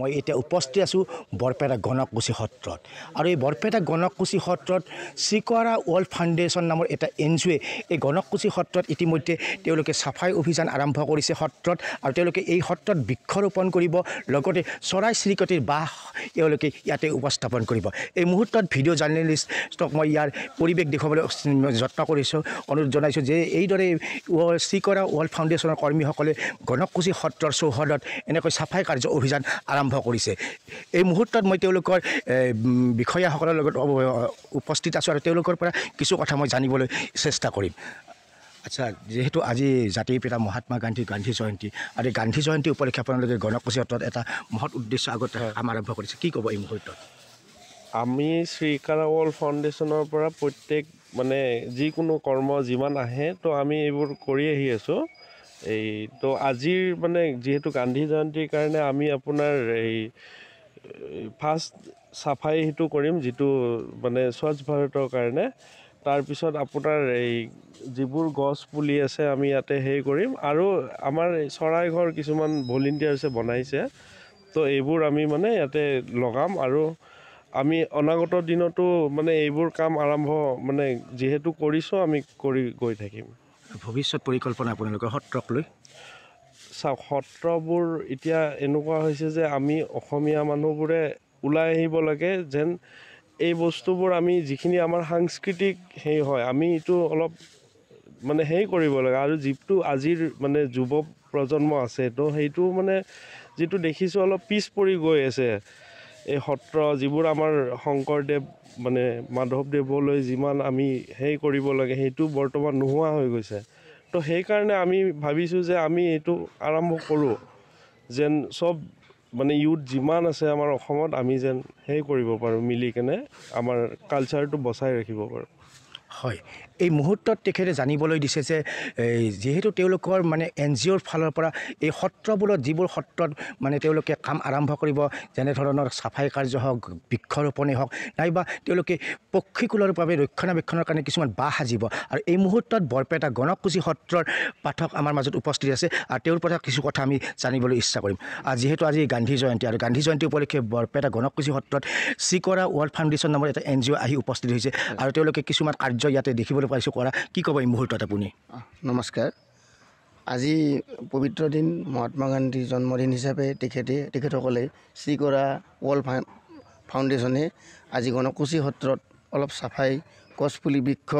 মই এতিয়া উপস্থিত আছোঁ বৰপেটা গণককুচি সত্ৰত আৰু এই বৰপেটা গণককুচি সত্ৰত চিকৰা ৱৰ্ল্ড ফাউণ্ডেশ্যন নামৰ এটা এন জি অ'য়ে এই গণককুচি সত্ৰত ইতিমধ্যে তেওঁলোকে চাফাই অভিযান আৰম্ভ কৰিছে সত্ৰত আৰু তেওঁলোকে এই সত্ৰত বৃক্ষৰোপণ কৰিব লগতে চৰাই চিৰিকটিৰ বাস তেওঁলোকে ইয়াতে উপস্থাপন কৰিব এই মুহূৰ্তত ভিডিঅ' জাৰ্নেলিষ্টক মই ইয়াৰ পৰিৱেশ দেখুৱাবলৈ যত্ন কৰিছোঁ অনুৰোধ জনাইছোঁ যে এইদৰে চিকৰা ৱৰ্ল্ড ফাউণ্ডেশ্যনৰ কৰ্মীসকলে গণককুচি সত্ৰৰ চৌহদত এনেকৈ চাফাই কাৰ্য অভিযান আৰম্ভ আৰম্ভ কৰিছে এই মুহূৰ্তত মই তেওঁলোকৰ বিষয়াসকলৰ লগত উপস্থিত আছোঁ আৰু তেওঁলোকৰ পৰা কিছু কথা মই জানিবলৈ চেষ্টা কৰিম আচ্ছা যিহেতু আজি জাতিৰ পিতা মহাত্মা গান্ধী গান্ধী জয়ন্তী আৰু এই গান্ধী জয়ন্তী উপলক্ষে আপোনালোকে গণকোষী সত্ৰত এটা মহৎ উদ্দেশ্য আগতে কাম আৰম্ভ কৰিছে কি ক'ব এই মুহূৰ্তত আমি শ্ৰীকাৰাৱল ফাউণ্ডেশ্যনৰ পৰা প্ৰত্যেক মানে যিকোনো কৰ্ম যিমান আহে তো আমি এইবোৰ কৰি আহি আছোঁ এই তো আজিৰ মানে যিহেতু গান্ধী জয়ন্তীৰ কাৰণে আমি আপোনাৰ এই ফাৰ্ষ্ট চাফাই সেইটো কৰিম যিটো মানে স্বচ্ছ ভাৰতৰ কাৰণে তাৰপিছত আপোনাৰ এই যিবোৰ গছ পুলি আছে আমি ইয়াতে সেই কৰিম আৰু আমাৰ এই চৰাই ঘৰ কিছুমান ভলিণ্টিয়াৰ্ছে বনাইছে তো এইবোৰ আমি মানে ইয়াতে লগাম আৰু আমি অনাগত দিনতো মানে এইবোৰ কাম আৰম্ভ মানে যিহেতু কৰিছোঁ আমি কৰি গৈ থাকিম ভৱিষ্যত পৰিকল্পনা আপোনালোকৰ সত্ৰক লৈ চাওক সত্ৰবোৰ এতিয়া এনেকুৱা হৈছে যে আমি অসমীয়া মানুহবোৰে ওলাই আহিব লাগে যেন এই বস্তুবোৰ আমি যিখিনি আমাৰ সাংস্কৃতিক সেই হয় আমি এইটো অলপ মানে হেৰি কৰিব লাগে আৰু যিটো আজিৰ মানে যুৱ প্ৰজন্ম আছে তো সেইটো মানে যিটো দেখিছোঁ অলপ পিছ পৰি গৈ আছে এই সত্ৰ যিবোৰ আমাৰ শংকৰদেৱ মানে মাধৱদেৱলৈ যিমান আমি সেই কৰিব লাগে সেইটো বৰ্তমান নোহোৱা হৈ গৈছে তো সেইকাৰণে আমি ভাবিছোঁ যে আমি এইটো আৰম্ভ কৰোঁ যেন চব মানে ইউথ যিমান আছে আমাৰ অসমত আমি যেন সেই কৰিব পাৰোঁ মিলি কেনে আমাৰ কালচাৰটো বচাই ৰাখিব পাৰোঁ হয় এই মুহূৰ্তত তেখেতে জানিবলৈ দিছে যে যিহেতু তেওঁলোকৰ মানে এন জি অ'ৰ ফালৰ পৰা এই সত্ৰবোৰত যিবোৰ সত্ৰত মানে তেওঁলোকে কাম আৰম্ভ কৰিব যেনেধৰণৰ চাফাই কাৰ্য হওক বৃক্ষৰোপণেই হওক নাইবা তেওঁলোকে পক্ষীকুলৰ বাবে ৰক্ষণাবেক্ষণৰ কাৰণে কিছুমান বাঁহ সাজিব আৰু এই মুহূৰ্তত বৰপেটা গণকুচি সত্ৰৰ পাঠক আমাৰ মাজত উপস্থিত আছে আৰু তেওঁৰ পৰা কিছু কথা আমি জানিবলৈ ইচ্ছা কৰিম আৰু যিহেতু আজি গান্ধী জয়ন্তী আৰু গান্ধী জয়ন্তী উপলক্ষে বৰপেটা গণকুচি সত্ৰত চিকৰা ৱৰ্ল্ড ফাউণ্ডেশ্যন নামৰ এটা এন জি অ' আহি উপস্থিত হৈছে আৰু তেওঁলোকে কিছুমান কাৰ্য কাৰ্য ইয়াতে দেখিবলৈ পাইছোঁ কৰা কি ক'ব এই মুহূৰ্তত আপুনি নমস্কাৰ আজি পবিত্ৰ দিন মহাত্মা গান্ধীৰ জন্মদিন হিচাপে তেখেতে তেখেতসকলে শ্ৰীকৰা ৱৰ্ল্ড ফাউণ্ডেশ্যনে আজি গণকুচি সত্ৰত অলপ চাফাই গছপুলি বৃক্ষ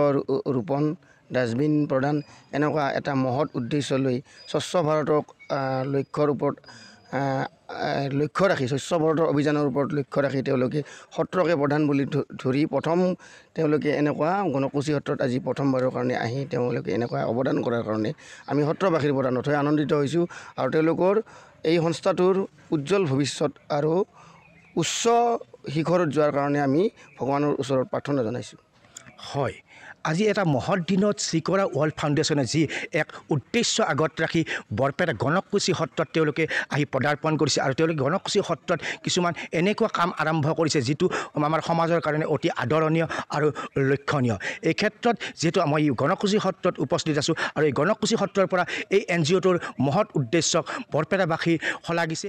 ৰোপণ ডাষ্টবিন প্ৰদান এনেকুৱা এটা মহৎ উদ্দেশ্য লৈ স্বচ্ছ ভাৰতক লক্ষ্যৰ ওপৰত লক্ষ্য ৰাখি স্বচ্ছ ভাৰতৰ অভিযানৰ ওপৰত লক্ষ্য ৰাখি তেওঁলোকে সত্ৰকে প্ৰধান বুলি ধৰি প্ৰথম তেওঁলোকে এনেকুৱা গণকুচি সত্ৰত আজি প্ৰথমবাৰৰ কাৰণে আহি তেওঁলোকে এনেকুৱা অৱদান কৰাৰ কাৰণে আমি সত্ৰবাসীৰ পৰা নথৈ আনন্দিত হৈছোঁ আৰু তেওঁলোকৰ এই সংস্থাটোৰ উজ্জ্বল ভৱিষ্যত আৰু উচ্চ শিখৰত যোৱাৰ কাৰণে আমি ভগৱানৰ ওচৰত প্ৰাৰ্থনা জনাইছোঁ হয় আজি এটা মহৎ দিনত শ্ৰীকৰা ৱৰ্ল্ড ফাউণ্ডেশ্যনে যি এক উদ্দেশ্য আগত ৰাখি বৰপেটা গণকুচি সত্ৰত তেওঁলোকে আহি পদাৰ্পণ কৰিছে আৰু তেওঁলোকে গণকুচি সত্ৰত কিছুমান এনেকুৱা কাম আৰম্ভ কৰিছে যিটো আমাৰ সমাজৰ কাৰণে অতি আদৰণীয় আৰু লক্ষণীয় এই ক্ষেত্ৰত যিহেতু মই গণকুচি সত্ৰত উপস্থিত আছোঁ আৰু এই গণকুচি সত্ৰৰ পৰা এই এন জি অ'টোৰ মহৎ উদ্দেশ্যক বৰপেটাবাসী শলাগিছে